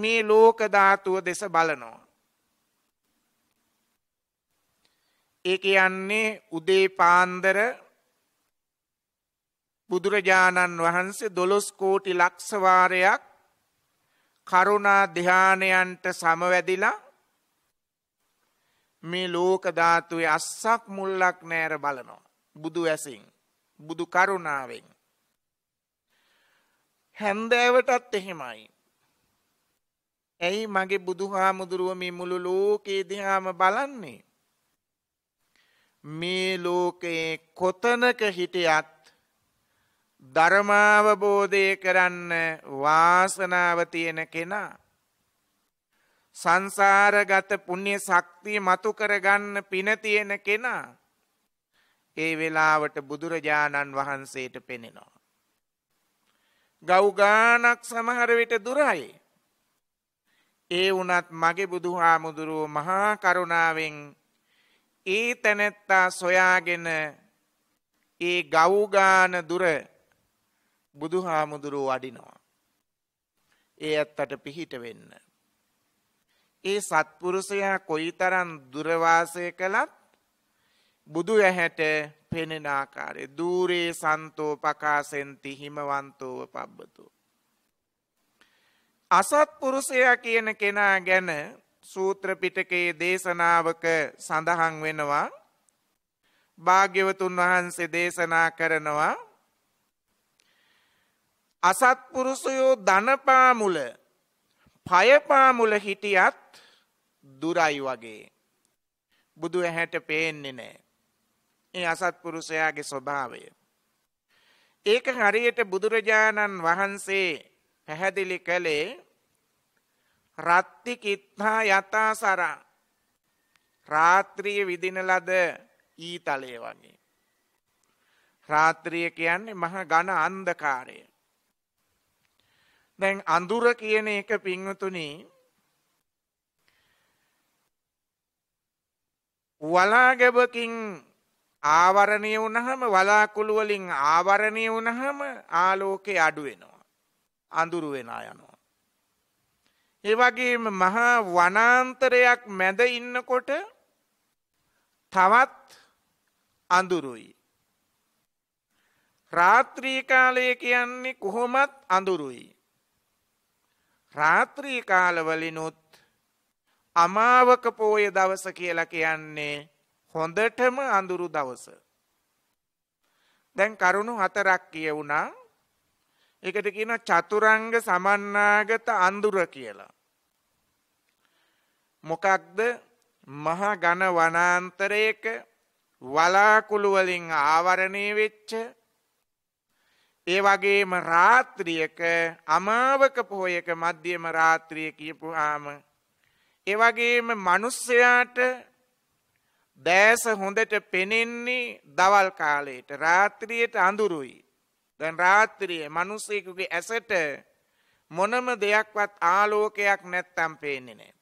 B: මේ ලෝකධාතුව දෙස බලනවා. ඒක යන්නේ උදේ පාන්දර බුදුරජාණන් වහන්සේ දොළොස් කෝටි ලක්ෂවාරයක් කරුණා ධ්‍යානයන්ට සමවැදිලා මේ ලෝක ධාතුවේ අස්සක් මුල්ලක් නෑර බලනවා. බුදු ඇසින් බුදු කරුණාවෙන්. හැන්දෑවටත් එහෙමයි. ඇයි මගේ බුදුහාමුදුරුව මේ මුළු ලෝකයේ දිහාම බලන්නේ. මේ ලෝකයේ කොතනක හිටියත් ධර්මාවබෝධය කරන්න වාසනාව තියෙන කෙනා සංසාරගත පුුණ්‍ය ශක්තිය මතු කරගන්න පිනතියෙන කෙනා. ඒ වෙලාවට බුදුරජාණන් වහන්සේට පෙනෙනවා. ගෞගානක් සමහරවිට දුරයි. ඒ වනත් මගේ බුදු හාමුදුරුව මහා කරුණාවෙන් ඒ තැනැත්තා සොයාගෙන ඒ ගෞගාන දුර බුදු හාමුදුරුව වඩිනවා. ඒ ඇත්තට පිහිට වෙන්න. ඒ සත්පුරුෂයා කොයිතරම් දුරවාසය කළත් බුදු ඇහැට පෙනෙන ආකාරය দূරේ සන්තෝ පකාසෙන්ති හිමවන්තෝව පබ්බතු අසත්පුරුෂයා කියන කෙනා ගැන සූත්‍ර පිටකයේ දේශනාවක සඳහන් වෙනවා භාග්‍යවතුන් වහන්සේ දේශනා කරනවා අසත්පුරුෂයෝ ධනපාමුල පයපාමුල හිටියත් දුරයි වගේ. බුදු ඇහැට පේන්නේ නෑ. ඒ අසත්පුරුෂයාගේ ස්වභාවය. ඒක හරියට බුදුරජාණන් වහන්සේ පැහැදිලි කළේ රත්ති කිත්හා යතා සරා රාත්‍රිය විදින ලද ඊතලය වගේ. රාත්‍රිය කියන්නේ මහ ඝන අන්ධකාරය. දැන් අඳුර කියන එක පිංවතුනි වලාගැබකින් ආවරණය වුණහම වලාකුළු වලින් ආවරණය වුණහම ආලෝකය අඩු වෙනවා. අඳුරු වෙනා යනවා. ඒ වගේම මහා වනාන්තරයක් මැද ඉන්නකොට තවත් අඳුරුයි. රාත්‍රී කාලය කියන්නේ කොහොමත් අඳුරුයි. රාත්‍රී කාලවලිනුත් අමාවක පෝය දවස කියලා කියන්නේ හොඳටම අඳුරු දවස. දැන් කරුණු හතරක් කියවුණා එකට කියන චතුරංග සමන්නාගත අඳුර කියලා. මොකක්ද මහ ගණ වනාන්තරයක වලාකුළුවලින් ආවරණය වෙච්ච ඒ වගේම රාත්‍රියක අමාවක පොහොයක මධ්‍යම රාත්‍රිය කියපුහාම එවගේම මනුස්සයාට දෑස හොඳට පෙනෙන්නේ දවල් කාලයට රාත්‍රියයට අඳුරුයි. දැන් රාත්‍රිය මනුස්සයකුගේ ඇසට මොනම දෙයක්වත් ආලෝකයක් නැත්තම් පේන්නේ නෑ.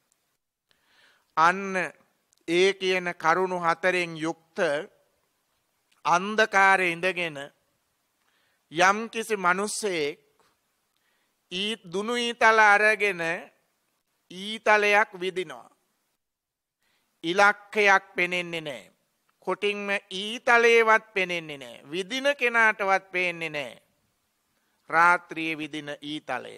B: අන්න ඒ කියන කරුණු හතරෙන් යුක්ත අන්දකාරය ඉඳගෙන යම් කිසි මනුස්සයෙක් ඊත් දුනු ඊතල අරගෙන ඊතලයක් විදිනවා. ඉලක්කයක් පෙනෙන්නේ නෑ. කොටින්ම ඊතලේවත් පෙනෙන්නේ නෑ. විදින කෙනාටවත් පේන්නේ නෑ. රාත්‍රිය විදින ඊතලය.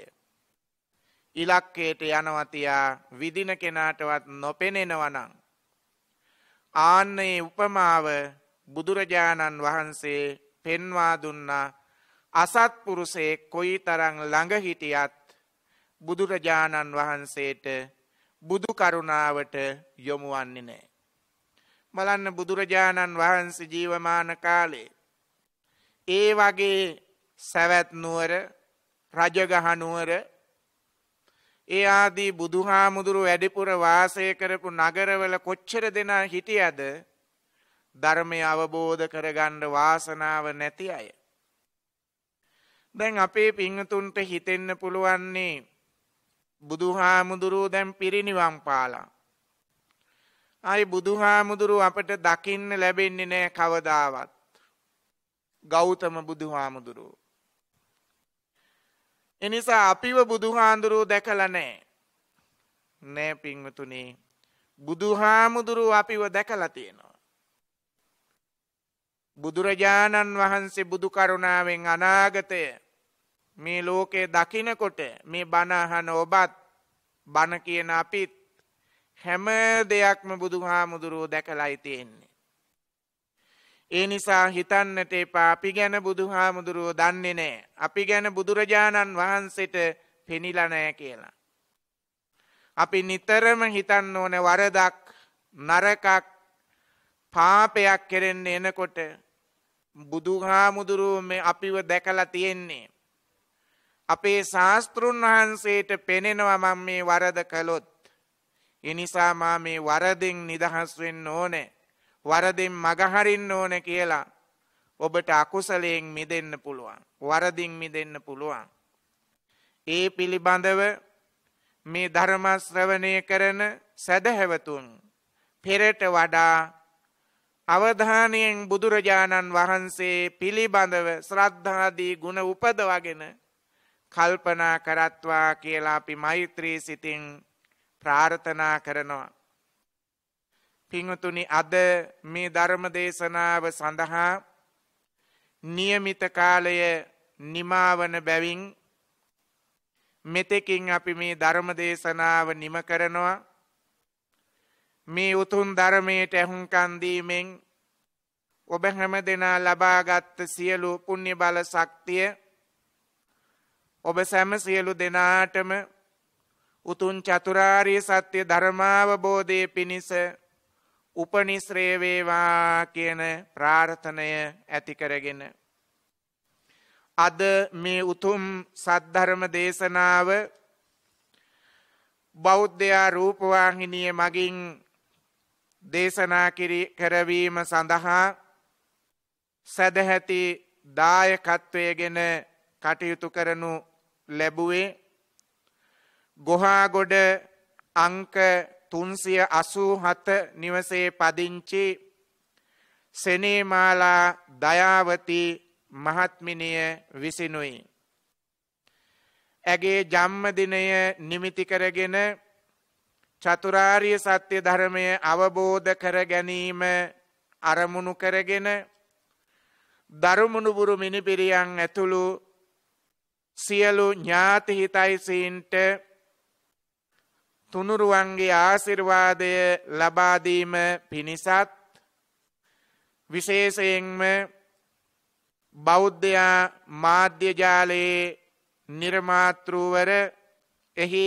B: ඉලක්කයට යනවතියා විදින කෙනාටවත් නොපෙනෙනවනං. ආන්නේ උපමාව බුදුරජාණන් වහන්සේ පෙන්වා දුන්නා අසත්පුරුසේ කොයි තරං ළඟහිටියත් බුදුරජාණන් වහන්සේට බුදුකරුණාවට යොමුවන්නේ නෑ. බලන්න බුදුරජාණන් වහන්සේ ජීවමාන කාලේ. ඒ වගේ සැවැත්නුවර රජගහනුවර ඒ ආදී බුදුහාමුදුරු වැඩිපුර වාසය කරපු නගරවල කොච්චර දෙනා හිටියද ධර්මය අවබෝධ කරගණ්ඩ වාසනාව නැති අය. දැන් අපේ පිංහතුන්ට හිතෙන්න පුළුවන්නේ බුදු හාමුදුරුව දැන් පිරිනිවම් පාලා. අයි බුදු හාමුදුරු අපට දකින්න ලැබෙන්නේ නෑ කවදාවත්. ගෞතම බුදු හාමුදුරුව. එනිසා අපිව බුදුහාන්දුරුව දැකල නෑ නෑ පිංවතුනේ බුදුහාමුදුරුව අපිව දැකලා තියෙනවා. බුදුරජාණන් වහන්සේ බුදුකරුණාවෙන් අනාගතය මේ ලෝකයේ දකිනකොට මේ බණහන ඔබත් බණ කියන අපිත් හැම දෙයක්ම බුදු හාමුදුරුවෝ දැකලයි තියෙන්නේ. ඒ නිසා හිතන්නට එපා අපි ගැන බුදු හාමුදුරුවෝ දන්නේ නෑ. අපි ගැන බුදුරජාණන් වහන්සේට පෙනිලනෑ කියලා. අපි නිතරම හිතන්න ඕන වරදක් නරකක් පාපයක් කෙරෙන්න එනකොට බුදුහාමුදුරුව මේ අපිව දැකලා තියෙන්නේ. අපේ ශාස්තෘන් වහන්සේට පෙනෙනවා මම මේ වරද කළොත්. එනිසා මා මේ වරදෙන් නිදහස් වෙන්න ඕනේ. වරදෙන් මගහරින්න ඕන කියලා ඔබට අකුසලයෙන් මිදෙන්න පුළුවන්. වරදිින් මිදෙන්න පුළුවන්. ඒ පිළිබඳව මේ ධර්මශ්‍රවනය කරන සැදහැවතුන් පෙරට වඩා අවධානයෙන් බුදුරජාණන් වහන්සේ පිළිබඳව ශ්‍රද්ධාදී ගුණ උපදවගෙන කල්පනා කරත්වා කියලා අපි මෛත්‍රී සිතින් ප්‍රාර්ථනා කරනවා. පිංහතුනි අද මේ ධර්ම දේශනාව සඳහා නියමිත කාලය නිමාවන බැවින් මෙතෙකින් අපි මේ ධර්ම දේශනාව නිම කරනවා මේ උතුම් ධර්මයට ඇහුම්කන් දීමෙන් ඔබ හැම දෙනා ලබාගත් සියලු පුණ්‍ය බල ශක්තිය ඔබ සැම සියලු දෙනාටම උතුන් චතුරාරය සත්‍ය ධර්මාවබෝධය පිණිස උපනිශ්‍රේවේවා කියන ප්‍රාර්ථනය ඇතිකරගෙන. අද මේ උතුම් සද්ධර්ම දේශනාව බෞද්ධයා රූපවාහිනිය මගින් දේශනා කරවීම සඳහා සැදැහැති දායකත්වයගෙන කටයුතු කරනු ලැබුවේ ගොහාගොඩ අංක තුන්සිය අසූ හත නිවසේ පදිංචි සෙනේමාලා දයාවති මහත්මිනිය විසිනුයි. ඇගේ ජම්මදිනය නිමිති කරගෙන චතුරාර්ය සත්‍ය ධර්මය අවබෝධ කර ගැනීම අරමුණු කරගෙන දරුමුණුබුරු මිනිපිරියන් ඇතුළු සියලු ඥාතිහිතයිසීන්ට තුනුරුවන්ගේ ආසිර්වාදය ලබාදීම පිණිසත් විශේෂයෙන්ම බෞද්ධයා මාධ්‍යජාලයේ නිර්මාතෘවර එහි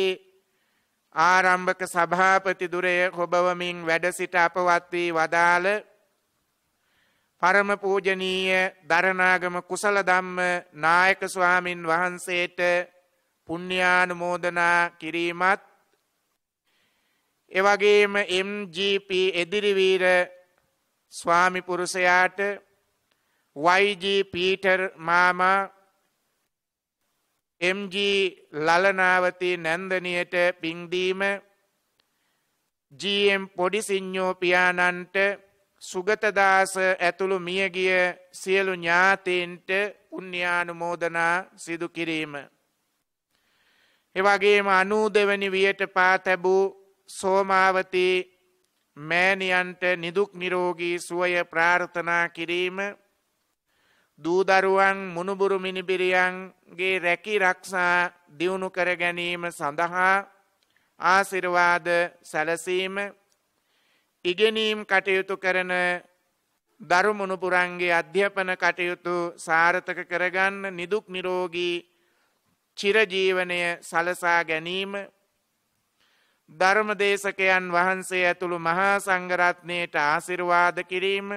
B: ආරම්භක සභාපතිදුරය හොබවමින් වැඩ සිට අපවත් වී වදාළ පරම පූජනීය දරණාගම කුසල ධම්ම නායක ස්වාමින් වහන්සේට පුණ්‍යානුමෝදනා කිරීමත් එවගේම MGP එදිරිවීර ස්වාමි පුරුෂයාට YG පීටර් මාමා MG ලලනාවති නැන්දනියට පිංදීම GM පොඩිසිං්ඥෝ පියාණන්ට සුගතදාස ඇතුළු මියගිය සියලු ඥාතීන්ට උන්්‍යානුමෝදනා සිදු කිරීම. එවගේම අනූ දෙවැනි වියට පාතැබූ සෝමාවති මෑණියන්ට නිදුක් නිරෝගී සුවය ප්‍රාර්ථනා කිරීම දූදරුවන් මුණුබුරු මිනිබිරියන්ගේ රැකි රක්ෂා දියුණු කර ගැනීම සඳහා ආසිරවාද සැලසීම ඉගෙනීම් කටයුතු කරන දරුමුණුපුරන්ගේ අධ්‍යපන කටයුතු සාර්ථක කරගන්න නිදුක් නිරෝගී චිරජීවනය සලසා ගැනීම ධර්මදේශකයන් වහන්සේ ඇතුළු මහා සංගරත්නයට ආසිරවාද කිරීම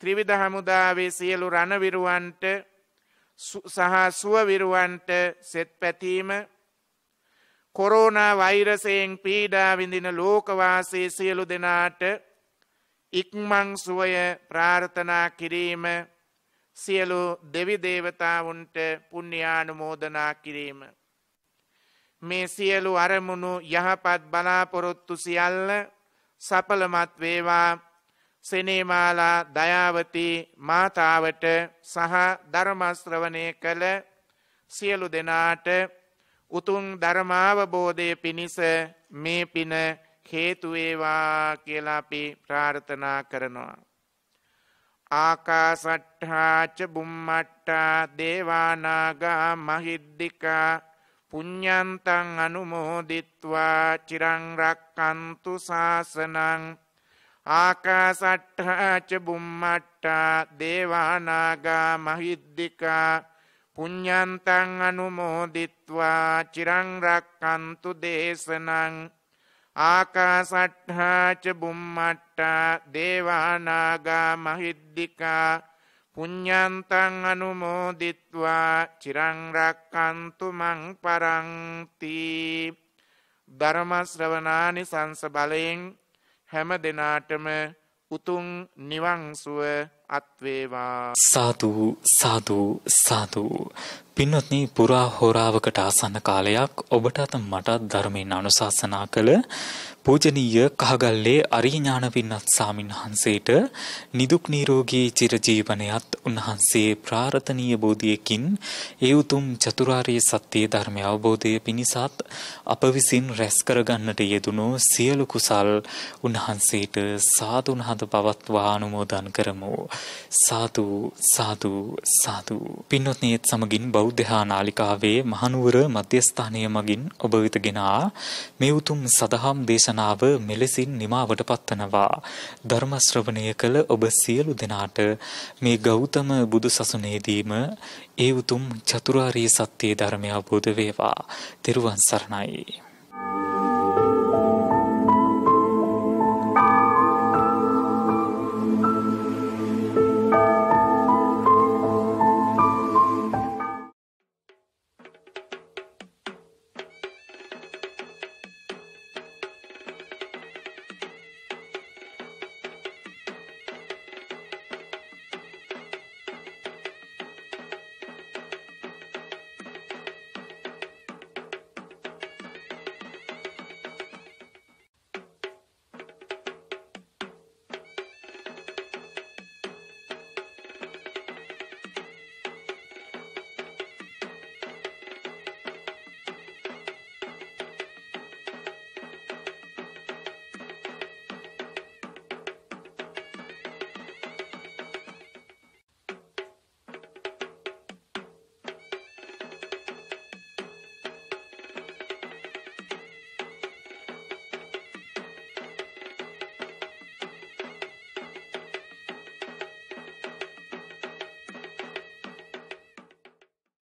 B: ත්‍රිවිධ හමුදාවේ සියලු රණවිරුවන්ට සහ සුවවිරුවන්ට සෙත් පැතීම කොරෝනා වෛරසයෙන් පීඩා විඳින ලෝකවාසයේ සියලු දෙනාට ඉක්මං සුවය ප්‍රාර්ථනා කිරීම සියලු දෙවිදේවතාවුන්ට පුුණ්්‍යානුමෝදනා කිරීම. මේ සියලු අරමුණු යහපත් බලාපොරොත්තු සියල්ල සපලමත් වේවා සෙනේමාලා දයාවති මාතාවට සහ ධර්මස්ත්‍රවනය කළ සියලු දෙනාට උතුන් ධර්මාවබෝධය පිණිස මේ පින හේතුවේවා කියලා අපි ප්‍රාර්ථනා කරනවා. ආකාසට්ඨාච බුම්මට්ටා දේවානාගා මහිද්දිකා පුඤ්ඤන්තං අනුමෝදිත්වා චිරං රක්칸තු සාසනං ආකාසට්ඨාච බුම්මට්ටා දේවානාගා මහිද්දිකා පුඤ්ඤන්තං අනුමෝදිත්වා චිරං රක්칸තු දේශනං ආකාසට්හාච බුම්මට්ටා දේවානාගා මහිද්දිකා පුඤ්ඥන්තන් අනුමෝදිත්වා චිරංරක්කන්තුමං පරංති ධර්මශ්‍රවනානි සංස බලයෙන් හැම දෙනාටම උතුන් නිවංසුව අත්වේවා
A: සාධූ සාධූ සාධූ පින්නොත්නී පුරා හෝරාවකට ආසන්න කාලයක් ඔබටත් මටත් ධර්මයෙන් අනුශාසනා කළ පූජනීය කහගල්ලේ අරිඥාන පින්වත් සාමින් වහන්සේට නිදුක් නිරෝගී චිරජීවනයත් උන්වහන්සේ ප්‍රාර්ථනීය බෝධියකින් ඒ උතුම් චතුරාර්ය සත්‍ය ධර්මය අවබෝධය පිණිසත් අප විසින් රැස් කරගන්නට යෙදුණු සියලු කුසල් උන්වහන්සේට සාදුන් හද පවත්වා අනුමෝදන් කරමු සාදු සාදු සාදු පින්වත්නි සමගින් බෞද්ධ නාලිකාවේ මහනුවර මධ්‍යස්ථානය මගින් ඔබ වෙත ගෙනා මේ උතුම් සදහම් දේශනා දේශනාව මෙලෙසින් නිමාවට පත්වනවා. ධර්ම ශ්‍රවණය කළ ඔබ සියලු දෙනාට මේ ගෞතම බුදු සසුනේදීම ඒ උතුම් චතුරාර්ය සත්‍ය ධර්මය අවබෝධ වේවා. තෙරුවන් සරණයි.